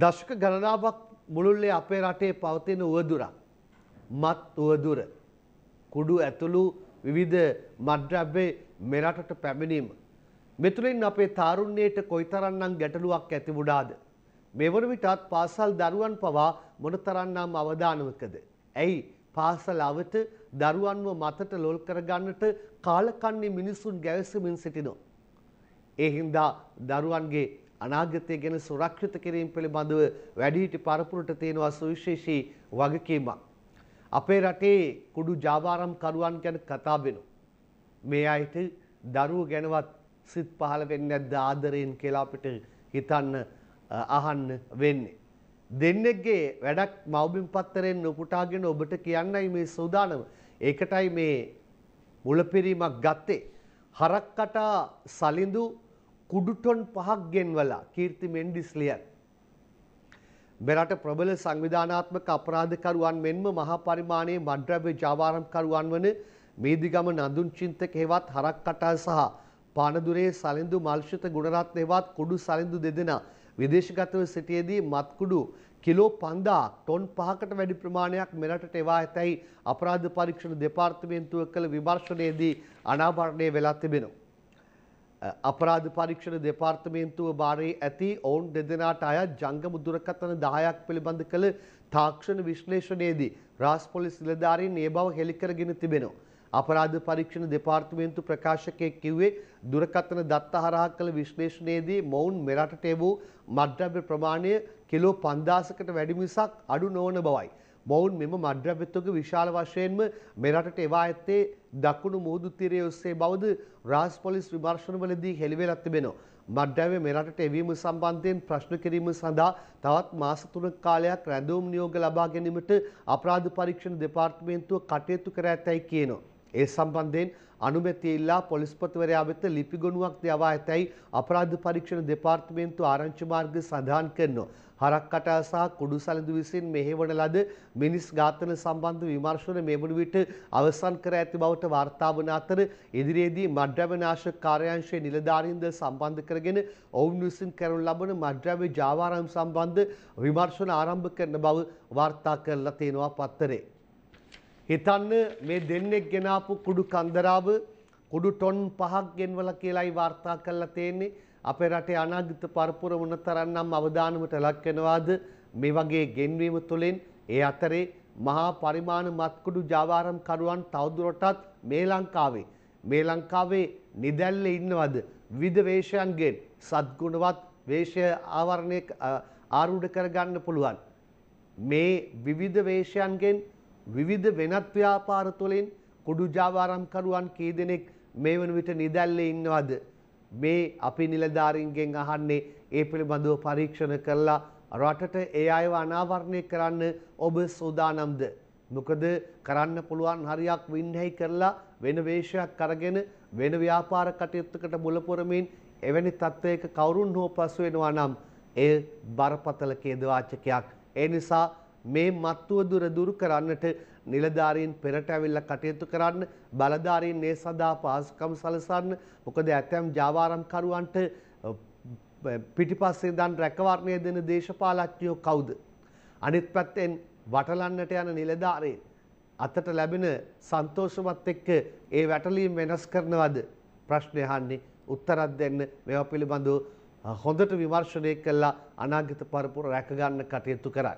දශක ගණනාවක් මුළුල්ලේ අපේ රටේ පවතින උවදුරක්. මත් උවදුර. කුඩු ඇතුළු විවිධ මද්‍රබ්බේ මෙරටට පැමිණීම. මෙතුළින් අපේ තාරුණ්‍යයට කොයිතරන්නම් ගැටලුවක් ඇති වුණාද. මෙවර විටත් පාසල් දරුවන් පවා මොනතරන්නම් අවධානවකද. ඇයි පාසල් අවට දරුවන්ව මතට ලොල් කරගන්නට කාලකන්නේ මිනිසුන් ගැවසමින් සිටිනෝ. ඒ හින්දා දරුවන්ගේ අනාගතය ගැන සුරක්ෂිත කිරීම පිළිබඳව වැඩිහිටි පරපුරට තියෙනවා සුවිශේෂී වගකීමක්. අපේ රටේ කුඩු ජාවාරම් කරුවන් ගැන කතා වෙනවා. මේ අයට දරුවෝ ගැනවත් සිත් පහළ වෙන්නේ නැද්ද ආදරයෙන් කියලා අපිට හිතන්න අහන්න වෙන්නේ. දෙන්නෙක්ගේ වැඩක් මව්බිම් පත්තරෙන් උපුටාගෙන ඔබට කියන්නයි මේ සූදානම. ඒකටයි මේ මුලපිරීමක් ගත්තේ. හරක්කටා සලිඳු කුඩු ටොන් පහක් ගෙන්වලා කීර්ති මෙන්ඩිස් ලියන් මෙරට ප්‍රබල සංවිධානාත්මක අපරාධකරුවන් මෙන්ම මහා පරිමාණයේ මඩ්‍රව්‍ය ජාවාරම්කරුවන් වන මේදිගම නඳුන් චින්තක හේවත් හරක් කටා සහ පානදුරේ සලින්දු මල්ෂිත ගුණරත්න හේවත් කුඩු සලින්දු දෙදෙනා විදේශගතව සිටියේදී මත්කුඩු කිලෝ 5000ක් ටොන් 5කට වැඩි ප්‍රමාණයක් මෙරටට එවා ඇතැයි අපරාධ පරීක්ෂණ දෙපාර්තමේන්තුව කළ විමර්ශනයේදී අනාවරණය වෙලා තිබෙනවා. අපරාධ පරීක්ෂණ දෙපාර්තමේන්තුව භාරයේ ඇති ඔවුන් දෙදෙනාට අයත් ජංගම දුරකථන 10ක් පිළිබඳ කළ තාක්ෂණ විශ්ලේෂණයේදී රාස් පොලිස් නිලධාරීන් ඒ බව හෙළි කරගෙන තිබෙනවා. අපරාධ පරීක්ෂණ දෙපාර්තමේන්තු ප්‍රකාශකයෙක් කිව්වේ දුරකථන දත්ත හරහා කළ විශ්ලේෂණයේදී මොවුන් මෙරටට එවූ මත්ද්‍රව්‍ය ප්‍රමාණය කිලෝ 5000කට වැඩි මිසක් අඩු නොවන බවයි. මොවුන් මෙම මඩ්‍රව්‍යත්වක විශාල වශයෙන්ම මෙරටට එවා ඇත්තේ දකුණු මුහුදු තීරය ඔස්සේ බවද රාජ් පොලිස් විමර්ශනවලදී හෙළිවෙලා තිබෙනවා. මඩ්ඩාවේ මෙරටට එවීම සම්බන්ධයෙන් ප්‍රශ්න කිරීම සඳහා තවත් මාස තුනක කාලයක් රැඳවුම් නියෝග ලබා ගැනීමට අපරාධ පරීක්ෂණ දෙපාර්තමේන්තුව කටයුතු කර ඇතැයි කියනවා. ඒ සම්බන්ධයෙන් අනුමැතිය ඉල්ලා පොලිස්පතිවරයා වෙත ලිපි ගොනුවක් යවා ඇතැයි අපරාධ පරීක්ෂණ දෙපාර්තමේන්තුව ආරංචි මාර්ගය සඳහන් කරනවා. හරක් කටා සහ කුඩු සැලඳු විසින් මෙහෙවන ලද මිනිස් ඝාතන සම්බන්ධ විමර්ශන මේ වන විට අවසන් කර ඇති බවට වාර්තා වන අතර ඉදිරියේදී මද්‍රව්‍ය නාශක කාර්යාංශයේ නිලධාරීන්ද සම්බන්ධ කරගෙන ඔවුන් විසින් කරනු ලබන මද්‍රව්‍ය ජාවාරම් සම්බන්ධ විමර්ශන ආරම්භ කරන බව වාර්තා කරලා තියෙනවා පත්තරේ. හිතන්න මේ දෙන්නෙක් ගෙනාපු කුඩු කන්දරාව කුඩු ටොන් පහක් ගෙන්වලා කියලායි වාර්තා කරලා තියෙන්නේ. අපේ රටේ අනාගත පරපුර මොනතරම්නම් අවදානමට ලක් වෙනවාද මේ වගේ ගෙන්වීම තුළින් ඒ අතරේ මහා පරිමාණ මත්කුඩු ජාවාරම් කරුවන් තවදුරටත් මේ ලංකාවේ මේ ලංකාවේ නිදැල්ලේ ඉන්නවද විවිධ වේශයන්ගෙන් සත්ගුණවත් වේශය ආවරණය ආරූඪ කරගන්න පුළුවන් මේ විවිධ වේශයන්ගෙන් විවිධ වෙනත් ව්‍යාපාර තුළින් කුඩු ජාවාරම්කරුවන් කී දෙනෙක් මේ වන විට නිදැල්ලේ ඉන්නවද මේ අපි නිලධාරීන්ගෙන් අහන්නේ ඒ පිළිබඳව පරීක්ෂණ කරලා රටට ඒ අයව අනාවරණය කරන්න ඔබ සූදානම්ද මොකද කරන්න පුළුවන් හරියක් වින්හැයි කරලා වෙන වේශයක් අරගෙන වෙන ව්‍යාපාර කටයුත්තකට මුලපුරමින් එවැනි තත්ත්වයක කවුරුන් හෝ පසු වෙනවා නම් එය බරපතල කේදවාචකයක්. ඒ නිසා මේ මත්තුව දුර දුරු කරන්නට නිලධාරීන් පෙරට ඇවිල්ලා කටයුතු කරන්න බලධාරීන් ඒ සඳහා පාසුකම් සලසන්න මොකද ඇතැම් ජාවාරම්කරුවන්ට පිටිපස්සේ දන් රැකවරණය දෙන දේශපාලඥයෝ කවුද අනිත් පැත්තෙන් වටලන්නට යන නිලධාරීන් අතට ලැබෙන සන්තෝෂමත් එක්ක ඒ වැටලීම් වෙනස් කරනවද ප්‍රශ්නය අහන්නේ උත්තරත් දෙන්න මේවා පිළිබඳව හොඳට විමර්ශනය කළා අනාගත පරපුර රැකගන්න කටයුතු කරයි